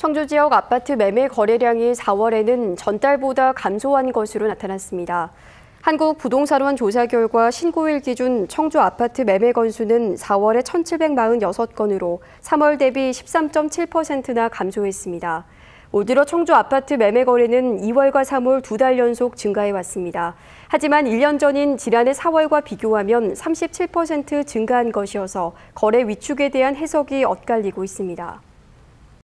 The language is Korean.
청주 지역 아파트 매매 거래량이 4월에는 전달보다 감소한 것으로 나타났습니다. 한국부동산원 조사 결과 신고일 기준 청주 아파트 매매 건수는 4월에 1,746건으로 3월 대비 13.7%나 감소했습니다. 올 들어 청주 아파트 매매 거래는 2월과 3월 두 달 연속 증가해 왔습니다. 하지만 1년 전인 지난해 4월과 비교하면 37% 증가한 것이어서 거래 위축에 대한 해석이 엇갈리고 있습니다.